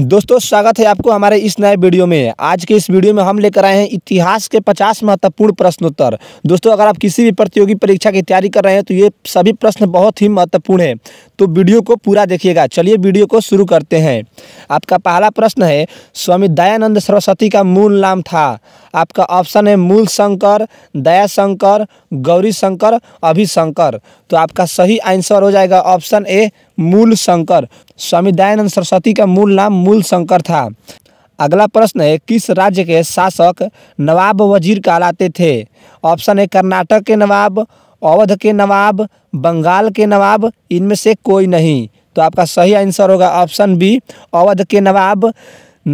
दोस्तों स्वागत है आपको हमारे इस नए वीडियो में आज के इस वीडियो में हम लेकर आए हैं इतिहास के 50 महत्वपूर्ण प्रश्नोत्तर दोस्तों अगर आप किसी भी प्रतियोगी परीक्षा की तैयारी कर रहे हैं तो ये सभी प्रश्न बहुत ही महत्वपूर्ण है तो वीडियो को पूरा देखिएगा चलिए वीडियो को शुरू करते हैं आपका पहला प्रश्न है स्वामी दयानंद सरस्वती का मूल नाम था आपका ऑप्शन है मूल शंकर दयाशंकर गौरी शंकर अभिशंकर तो आपका सही आंसर हो जाएगा ऑप्शन ए मूल शंकर स्वामी दयानंद सरस्वती का मूल नाम मूल शंकर था अगला प्रश्न है किस राज्य के शासक नवाब वजीर कहलाते थे ऑप्शन ए कर्नाटक के नवाब अवध के नवाब बंगाल के नवाब इनमें से कोई नहीं तो आपका सही आंसर होगा ऑप्शन बी अवध के नवाब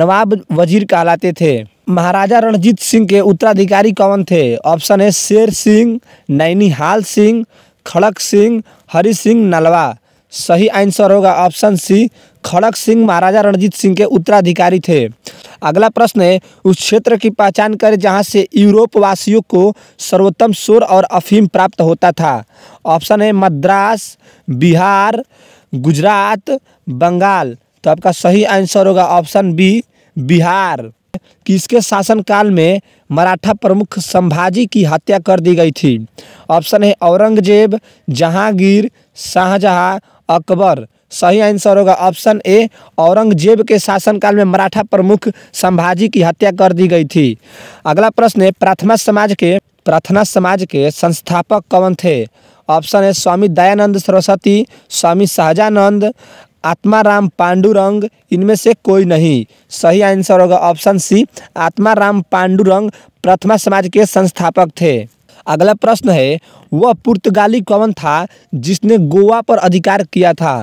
नवाब वजीर कहलाते थे महाराजा रणजीत सिंह के उत्तराधिकारी कौन थे ऑप्शन है शेर सिंह नैनीहाल सिंह खड़क सिंह हरि सिंह नलवा सही आंसर होगा ऑप्शन सी खड़क सिंह महाराजा रणजीत सिंह के उत्तराधिकारी थे अगला प्रश्न है उस क्षेत्र की पहचान करें जहां से यूरोप वासियों को सर्वोत्तम शोर और अफीम प्राप्त होता था ऑप्शन है मद्रास बिहार गुजरात बंगाल तो आपका सही आंसर होगा ऑप्शन बी बिहार कि इसके शासनकाल में मराठा प्रमुख संभाजी की हत्या कर दी गई थी ऑप्शन है औरंगजेब जहांगीर शाहजहां अकबर सही आंसर होगा ऑप्शन ए औरंगजेब के शासनकाल में मराठा प्रमुख संभाजी की हत्या कर दी गई थी अगला प्रश्न है प्रार्थना समाज के प्रार्थना समाज के संस्थापक कौन थे ऑप्शन है स्वामी दयानंद सरस्वती स्वामी शाहजानंद आत्माराम पांडुरंग इनमें से कोई नहीं सही आंसर होगा ऑप्शन सी आत्माराम पांडुरंग प्रथमा समाज के संस्थापक थे अगला प्रश्न है वह पुर्तगाली कौन था जिसने गोवा पर अधिकार किया था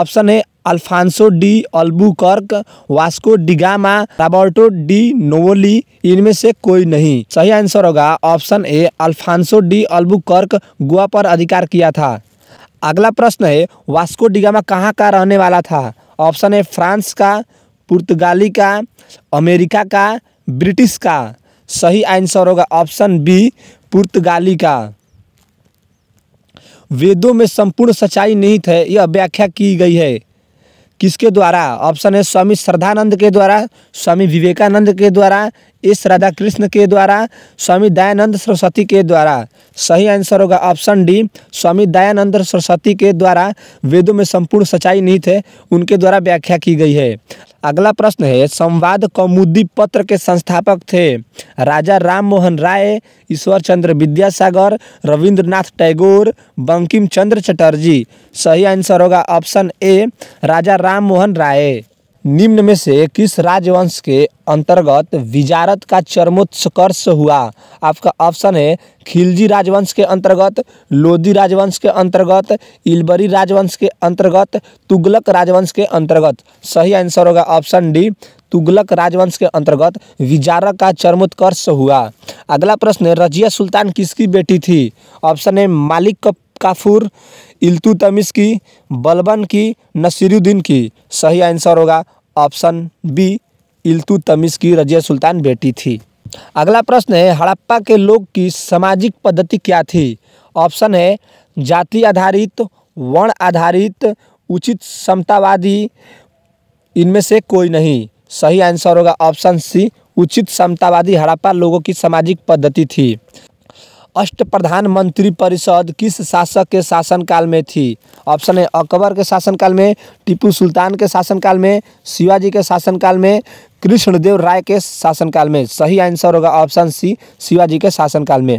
ऑप्शन है Afonso de Albuquerque Vasco da Gama Roberto de Nobili इनमें से कोई नहीं सही आंसर होगा option A Afonso de Albuquerque Goa पर अधिकार किया था अगला प्रश्न है वास्को डिगामा कहाँ का रहने वाला था ऑप्शन है फ्रांस का पुर्तगाली का अमेरिका का ब्रिटिश का सही आंसर होगा ऑप्शन बी पुर्तगाली का वेदों में संपूर्ण सच्चाई निहित है यह व्याख्या की गई है किसके द्वारा ऑप्शन है स्वामी श्रद्धानंद के द्वारा स्वामी विवेकानंद के द्वारा इस राधा कृष्ण के द्वारा स्वामी दयानंद सरस्वती के द्वारा सही आंसर होगा ऑप्शन डी स्वामी दयानंद सरस्वती के द्वारा वेदों में संपूर्ण सच्चाई नहीं थे उनके द्वारा व्याख्या की गई है अगला प्रश्न है संवाद कौमुदी पत्र के संस्थापक थे राजा राम मोहन राय ईश्वर चंद्र विद्यासागर रविंद्रनाथ टैगोर बंकिम चंद्र चटर्जी सही आंसर होगा ऑप्शन ए राजा राम मोहन राय निम्न में से किस राजवंश के अंतर्गत विजारत का चरमोत्कर्ष हुआ आपका ऑप्शन है खिलजी राजवंश के अंतर्गत लोधी राजवंश के अंतर्गत इलबरी राजवंश के अंतर्गत तुगलक राजवंश के अंतर्गत सही आंसर होगा ऑप्शन डी तुगलक राजवंश के अंतर्गत विजारा का चरमोत्कर्ष हुआ अगला प्रश्न है रजिया सुल्तान किसकी बेटी थी ऑप्शन है मालिक काफूर इल्तुतमिश की बलबन की नसीरुद्दीन की सही आंसर होगा ऑप्शन बी तमिश की रजिया सुल्तान बेटी थी अगला प्रश्न है हड़प्पा के लोग की सामाजिक पद्धति क्या थी ऑप्शन है जाति आधारित वर्ण आधारित उचित समतावादी इनमें से कोई नहीं सही आंसर होगा ऑप्शन सी उचित समतावादी हड़प्पा लोगों की सामाजिक पद्धति थी अष्ट प्रधानमंत्री परिषद किस शासक के शासनकाल में थी ऑप्शन है अकबर के शासनकाल में टीपू सुल्तान के शासनकाल में शिवाजी के शासनकाल में कृष्णदेव राय के शासनकाल में सही आंसर होगा ऑप्शन सी शिवाजी के शासनकाल में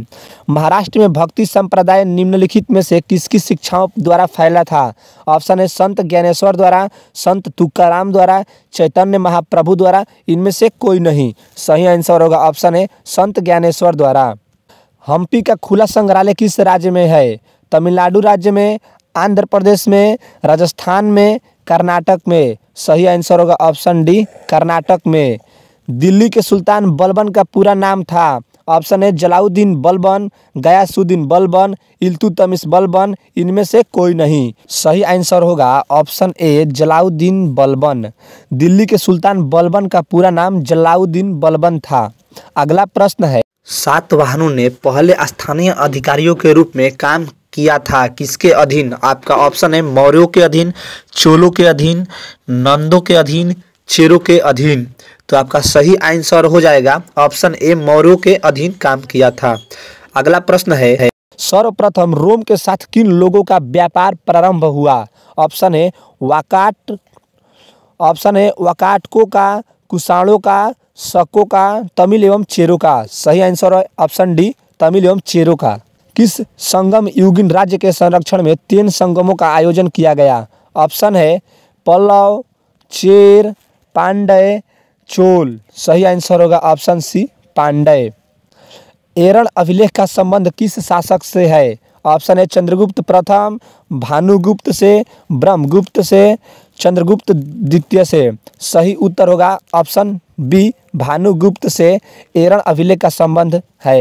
महाराष्ट्र में भक्ति संप्रदाय निम्नलिखित में से किसकी शिक्षाओं द्वारा फैला था ऑप्शन है संत ज्ञानेश्वर द्वारा संत तुकाराम द्वारा चैतन्य महाप्रभु द्वारा इनमें से कोई नहीं सही आंसर होगा ऑप्शन है संत ज्ञानेश्वर द्वारा हम्पी का खुला संग्रहालय किस राज्य में है तमिलनाडु राज्य में आंध्र प्रदेश में राजस्थान में कर्नाटक में सही आंसर होगा ऑप्शन डी कर्नाटक में दिल्ली के सुल्तान बलबन का पूरा नाम था ऑप्शन है जलाउद्दीन बलबन गयासुद्दीन बलबन इल्तुतमिस बलबन इनमें से कोई नहीं सही आंसर होगा ऑप्शन ए जलाउद्दीन बलबन दिल्ली के सुल्तान बलबन का पूरा नाम जलाउद्दीन बलबन था अगला प्रश्न है सात वाहनों ने पहले स्थानीय अधिकारियों के रूप में काम किया था किसके अधीन आपका ऑप्शन है मौर्यों के अधीन चोलों के अधीन नंदों के अधीन चेरों के अधीन तो आपका सही आंसर हो जाएगा ऑप्शन ए मौर्यों के अधीन काम किया था अगला प्रश्न है, है। सर्वप्रथम रोम के साथ किन लोगों का व्यापार प्रारंभ हुआ ऑप्शन है वाकाट ऑप्शन है वाकाटकों का कुषाणों का सको का तमिल एवं चेरो का सही आंसर है ऑप्शन डी तमिल एवं चेरो का किस संगम युगिन राज्य के संरक्षण में तीन संगमों का आयोजन किया गया ऑप्शन है पल्लव चेर पांडे चोल सही आंसर होगा ऑप्शन सी पांडे एरण अभिलेख का संबंध किस शासक से है ऑप्शन है चंद्रगुप्त प्रथम भानुगुप्त से ब्रह्मगुप्त से चंद्रगुप्त द्वितीय से सही उत्तर होगा ऑप्शन बी भानुगुप्त से एरण अभिलेख का संबंध है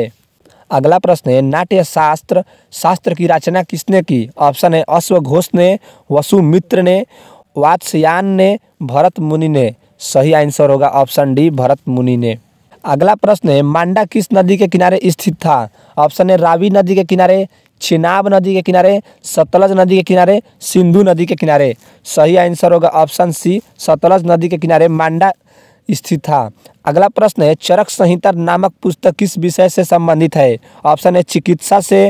अगला प्रश्न है नाट्य शास्त्र शास्त्र की रचना किसने की ऑप्शन है अश्वघोष ने वसुमित्र ने वात्स्यायन ने भरत मुनि ने सही आंसर होगा ऑप्शन डी भरत मुनि ने अगला प्रश्न है मांडा किस नदी के किनारे स्थित था ऑप्शन है रावी नदी के किनारे चिनाब नदी के किनारे सतलज नदी के किनारे सिंधु नदी के किनारे सही आंसर होगा ऑप्शन सी सतलज नदी के किनारे मांडा स्थित था अगला प्रश्न है चरक संहिता नामक पुस्तक किस विषय से संबंधित है ऑप्शन है चिकित्सा से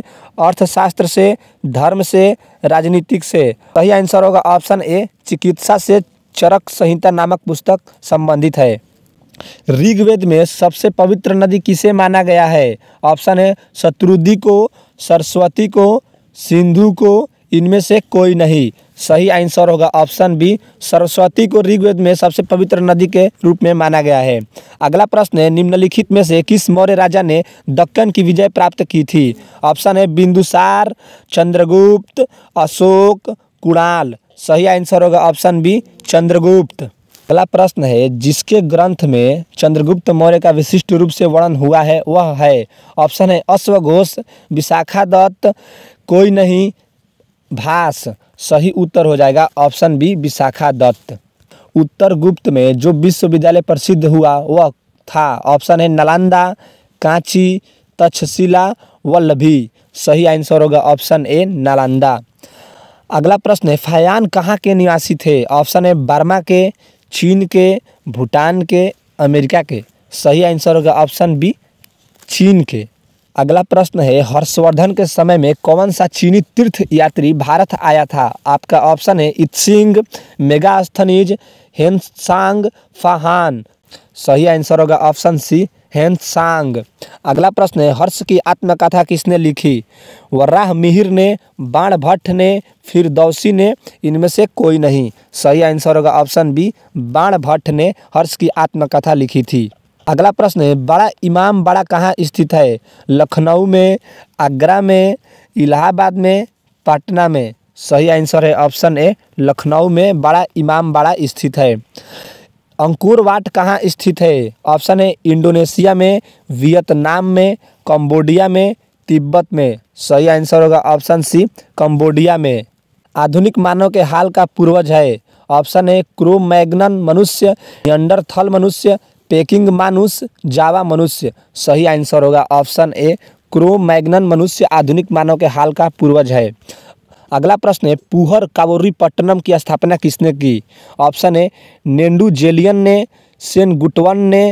अर्थशास्त्र से धर्म से राजनीतिक से सही आंसर होगा ऑप्शन ए चिकित्सा से चरक संहिता नामक पुस्तक संबंधित है ऋग्वेद में सबसे पवित्र नदी किसे माना गया है ऑप्शन है शत्रुदी को सरस्वती को सिंधु को इनमें से कोई नहीं सही आंसर होगा ऑप्शन बी सरस्वती को ऋग्वेद में सबसे पवित्र नदी के रूप में माना गया है अगला प्रश्न है निम्नलिखित में से किस मौर्य राजा ने दक्कन की विजय प्राप्त की थी ऑप्शन है बिंदुसार चंद्रगुप्त अशोक कुणाल सही आंसर होगा ऑप्शन बी चंद्रगुप्त अगला प्रश्न है जिसके ग्रंथ में चंद्रगुप्त मौर्य का विशिष्ट रूप से वर्णन हुआ है वह है ऑप्शन है अश्वघोष विशाखा दत्त कोई नहीं भास सही उत्तर हो जाएगा ऑप्शन बी विशाखा दत्त उत्तर गुप्त में जो विश्वविद्यालय प्रसिद्ध हुआ वह था ऑप्शन है नालंदा कांची तक्षशिला वल्लभी सही आंसर होगा ऑप्शन ए नालंदा अगला प्रश्न है फयान कहाँ के निवासी थे ऑप्शन है बर्मा के चीन के भूटान के अमेरिका के सही आंसर होगा ऑप्शन बी चीन के अगला प्रश्न है हर्षवर्धन के समय में कौन सा चीनी तीर्थ यात्री भारत आया था आपका ऑप्शन है इत्सिंग मेगास्थनिज हेनसांग फाहान सही आंसर होगा ऑप्शन सी हेन सांग अगला प्रश्न है हर्ष की आत्मकथा किसने लिखी वर्राह मिहिर ने बाण भट्ट ने फिर दौसी ने इनमें से कोई नहीं सही आंसर होगा ऑप्शन बी बाण भट्ट ने हर्ष की आत्मकथा लिखी थी अगला प्रश्न है बड़ा इमाम बड़ा कहाँ स्थित है लखनऊ में आगरा में इलाहाबाद में पटना में सही आंसर है ऑप्शन ए लखनऊ में बड़ा इमाम बड़ा स्थित है अंकुर वाट कहाँ स्थित है ऑप्शन ए इंडोनेशिया में वियतनाम में कंबोडिया में तिब्बत में सही आंसर होगा ऑप्शन सी कंबोडिया में आधुनिक मानव के हाल का पूर्वज है ऑप्शन ए क्रो मनुष्य अंडरथल मनुष्य पेकिंग मानुष्य जावा मनुष्य सही आंसर होगा ऑप्शन ए क्रो मनुष्य आधुनिक मानव के हाल का पूर्वज है अगला प्रश्न है पूहर कावेरीपट्टनम की स्थापना किसने की ऑप्शन है नेंडू जेलियन ने गुटवन ने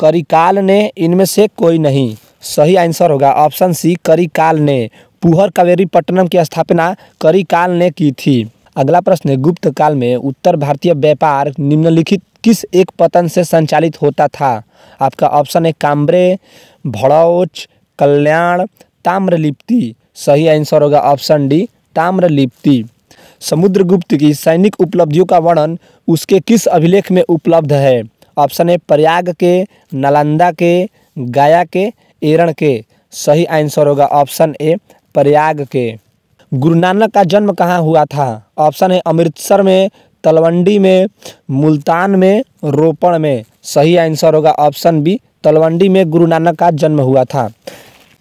करिकाल ने इनमें से कोई नहीं सही आंसर होगा ऑप्शन सी करिकाल ने पूहर कावेरीपट्टनम की स्थापना करिकाल ने की थी अगला प्रश्न है गुप्त काल में उत्तर भारतीय व्यापार निम्नलिखित किस एक पतन से संचालित होता था आपका ऑप्शन है काम्ब्रे भड़ौच कल्याण ताम्रलिप्ति सही आंसर होगा ऑप्शन डी ताम्रलिप्ति समुद्रगुप्त की सैनिक उपलब्धियों का वर्णन उसके किस अभिलेख में उपलब्ध है ऑप्शन ए प्रयाग के नालंदा के गया के एरण के सही आंसर होगा ऑप्शन ए प्रयाग के गुरु नानक का जन्म कहाँ हुआ था ऑप्शन है अमृतसर में तलवंडी में मुल्तान में रोपण में सही आंसर होगा ऑप्शन बी तलवंडी में गुरु नानक का जन्म हुआ था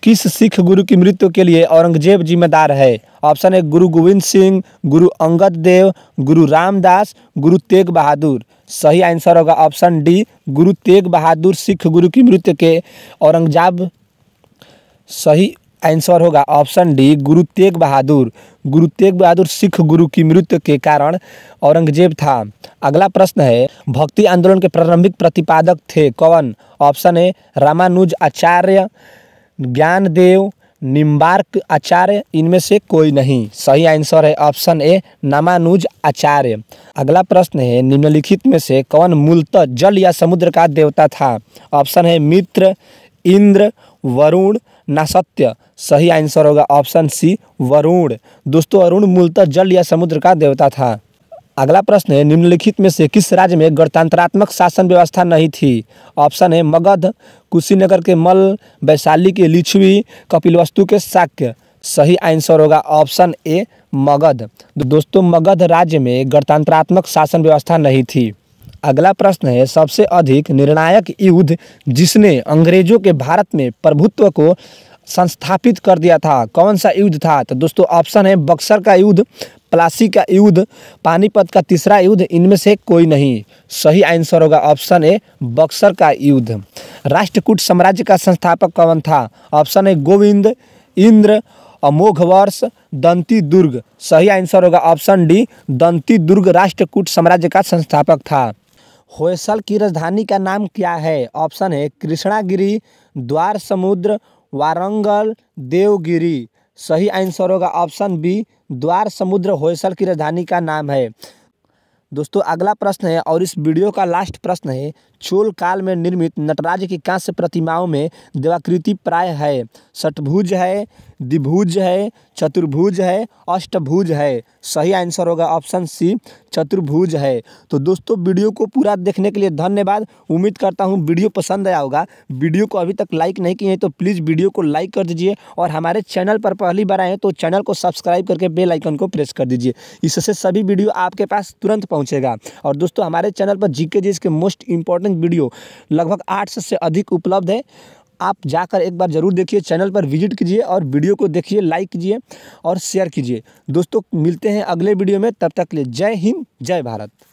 किस सिख गुरु की मृत्यु के लिए औरंगजेब जिम्मेदार है ऑप्शन ए गुरु गोविंद सिंह गुरु अंगद देव गुरु रामदास गुरु तेग बहादुर सही आंसर होगा ऑप्शन डी गुरु तेग बहादुर सिख गुरु की मृत्यु के औरंगजेब सही आंसर होगा ऑप्शन डी गुरु तेग बहादुर गुरु तेग बहादुर सिख गुरु की मृत्यु के कारण औरंगजेब था अगला प्रश्न है भक्ति आंदोलन के प्रारंभिक प्रतिपादक थे कौन ऑप्शन ए रामानुज आचार्य ज्ञानदेव निम्बार्क आचार्य इनमें से कोई नहीं सही आंसर है ऑप्शन ए नामानुज आचार्य अगला प्रश्न है निम्नलिखित में से कौन मूलतः जल या समुद्र का देवता था ऑप्शन है मित्र इंद्र वरुण नासत्य सही आंसर होगा ऑप्शन सी वरुण दोस्तों अरुण मूलतः जल या समुद्र का देवता था अगला प्रश्न है निम्नलिखित में से किस राज्य में गणतंत्रात्मक शासन व्यवस्था नहीं थी ऑप्शन है मगध कुशीनगर के मल वैशाली के लिच्छवी कपिलवस्तु के शाक्य सही आंसर होगा ऑप्शन ए मगध दोस्तों मगध राज्य में गणतंत्रात्मक शासन व्यवस्था नहीं थी अगला प्रश्न है सबसे अधिक निर्णायक युद्ध जिसने अंग्रेजों के भारत में प्रभुत्व को संस्थापित कर दिया था कौन सा युद्ध था तो दोस्तों ऑप्शन है बक्सर का युद्ध प्लासी का युद्ध पानीपत का तीसरा युद्ध इनमें से कोई नहीं सही आंसर होगा ऑप्शन ए बक्सर का युद्ध राष्ट्रकूट साम्राज्य का संस्थापक कौन था ऑप्शन ए गोविंद इंद्र अमोघवर्ष दंती दुर्ग सही आंसर होगा ऑप्शन डी दंती दुर्ग राष्ट्रकूट साम्राज्य का संस्थापक था होयसल की राजधानी का नाम क्या है ऑप्शन है कृष्णागिरी द्वार समुद्र वारंगल देवगिरी सही आंसर होगा ऑप्शन बी द्वार समुद्र होयसल की राजधानी का नाम है दोस्तों अगला प्रश्न है और इस वीडियो का लास्ट प्रश्न है चोल काल में निर्मित नटराज की कांस्य प्रतिमाओं में देवाकृति प्राय है षटभुज है द्विभुज है चतुर्भुज है अष्टभुज है सही आंसर होगा ऑप्शन सी चतुर्भुज है तो दोस्तों वीडियो को पूरा देखने के लिए धन्यवाद उम्मीद करता हूँ वीडियो पसंद आया होगा वीडियो को अभी तक लाइक नहीं किए हैं तो प्लीज़ वीडियो को लाइक कर दीजिए और हमारे चैनल पर पहली बार आए हैं तो चैनल को सब्सक्राइब करके बेल आइकन को प्रेस कर दीजिए इससे सभी वीडियो आपके पास तुरंत पहुँचेगा और दोस्तों हमारे चैनल पर जी के मोस्ट इंपॉर्टेंट वीडियो लगभग आठ सौ से अधिक उपलब्ध है आप जाकर एक बार ज़रूर देखिए चैनल पर विजिट कीजिए और वीडियो को देखिए लाइक कीजिए और शेयर कीजिए दोस्तों मिलते हैं अगले वीडियो में तब तक के लिए जय हिंद जय भारत